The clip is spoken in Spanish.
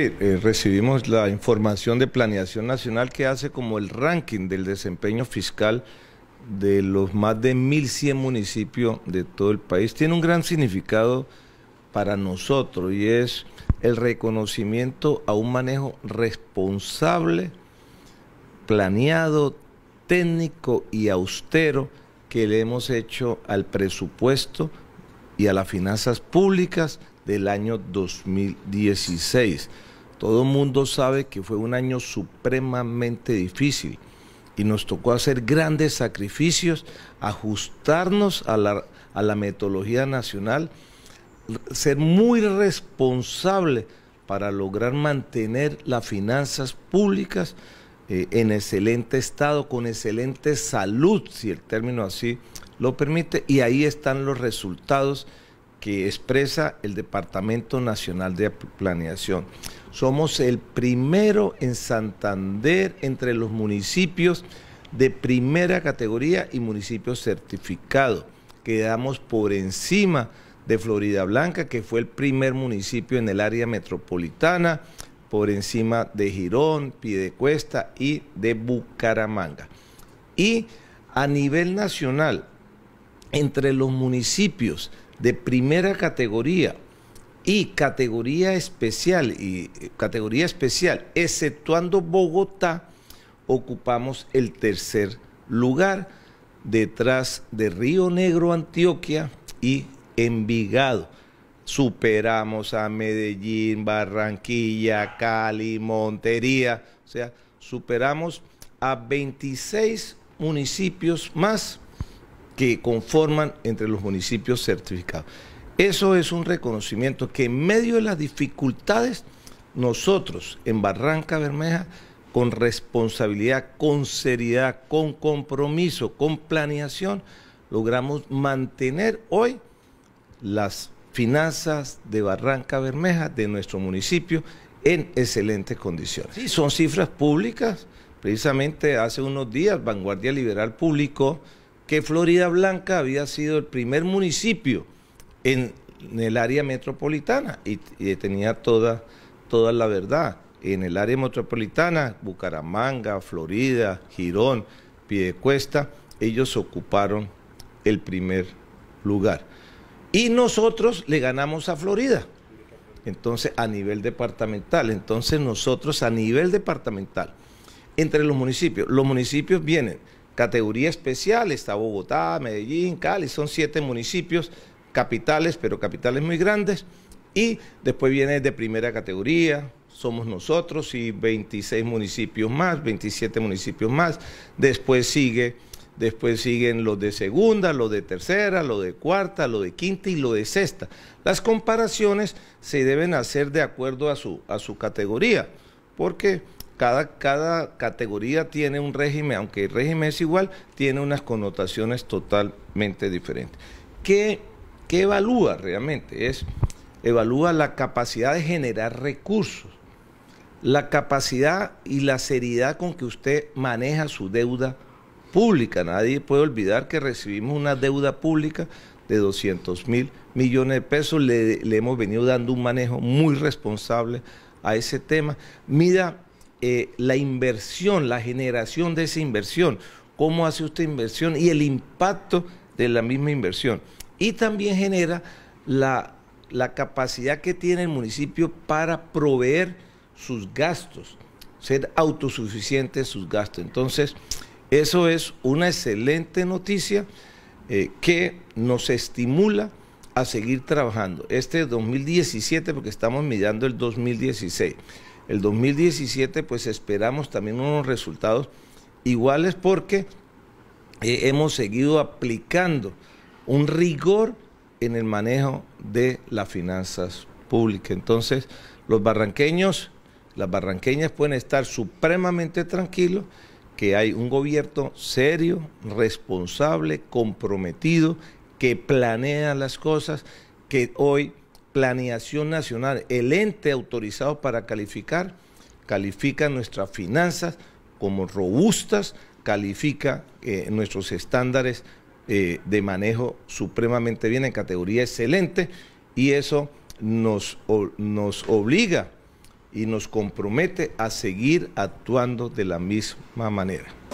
Eh, recibimos la información de Planeación Nacional que hace como el ranking del desempeño fiscal de los más de 1.100 municipios de todo el país. Tiene un gran significado para nosotros y es el reconocimiento a un manejo responsable, planeado, técnico y austero que le hemos hecho al presupuesto y a las finanzas públicas del año 2016. Todo el mundo sabe que fue un año supremamente difícil y nos tocó hacer grandes sacrificios, ajustarnos a la, metodología nacional, ser muy responsable para lograr mantener las finanzas públicas eh, en excelente estado, con excelente salud, si el término así lo permite, y ahí están los resultados que expresa el Departamento Nacional de Planeación. Somos el primero en Santander entre los municipios de primera categoría y municipios certificados. Quedamos por encima de Florida Blanca, que fue el primer municipio en el área metropolitana, por encima de Girón, Piedecuesta y de Bucaramanga. Y a nivel nacional, entre los municipios de primera categoría y categoría especial, y eh, categoría especial, exceptuando Bogotá, ocupamos el tercer lugar detrás de Río Negro, Antioquia y Envigado. Superamos a Medellín, Barranquilla, Cali, Montería, o sea, superamos a 26 municipios más que conforman entre los municipios certificados. Eso es un reconocimiento que en medio de las dificultades, nosotros en Barranca Bermeja, con responsabilidad, con seriedad, con compromiso, con planeación, logramos mantener hoy las finanzas de Barranca Bermeja, de nuestro municipio, en excelentes condiciones. Y son cifras públicas. Precisamente hace unos días, Vanguardia Liberal publicó que Florida Blanca había sido el primer municipio en, el área metropolitana y, tenía toda, toda la verdad. En el área metropolitana, Bucaramanga, Florida, Girón, Piedecuesta, ellos ocuparon el primer lugar. Y nosotros le ganamos a Florida. Entonces, a nivel departamental. Entonces, nosotros a nivel departamental, entre los municipios, los municipios vienen Categoría especial está Bogotá, Medellín, Cali, son siete municipios, capitales, pero capitales muy grandes. Y después viene de primera categoría, somos nosotros y 26 municipios más, 27 municipios más. Después sigue, después siguen los de segunda, los de tercera, los de cuarta, los de quinta y los de sexta. Las comparaciones se deben hacer de acuerdo a su, a su categoría, porque cada, categoría tiene un régimen, aunque el régimen es igual, tiene unas connotaciones totalmente diferentes. ¿Qué, evalúa realmente? Es, evalúa la capacidad de generar recursos, la capacidad y la seriedad con que usted maneja su deuda pública. Nadie puede olvidar que recibimos una deuda pública de 200 mil millones de pesos. Le, hemos venido dando un manejo muy responsable a ese tema. Mira... Eh, la inversión, la generación de esa inversión, cómo hace usted inversión y el impacto de la misma inversión. Y también genera la, capacidad que tiene el municipio para proveer sus gastos, ser autosuficiente sus gastos. Entonces, eso es una excelente noticia eh, que nos estimula a seguir trabajando. Este 2017, porque estamos mirando el 2016. El 2017 pues esperamos también unos resultados iguales porque eh, hemos seguido aplicando un rigor en el manejo de las finanzas públicas. Entonces, los barranqueños, las barranqueñas pueden estar supremamente tranquilos que hay un gobierno serio, responsable, comprometido, que planea las cosas, que hoy Planeación Nacional, el ente autorizado para calificar, califica nuestras finanzas como robustas, califica eh, nuestros estándares eh, de manejo supremamente bien en categoría excelente y eso nos, nos obliga y nos compromete a seguir actuando de la misma manera.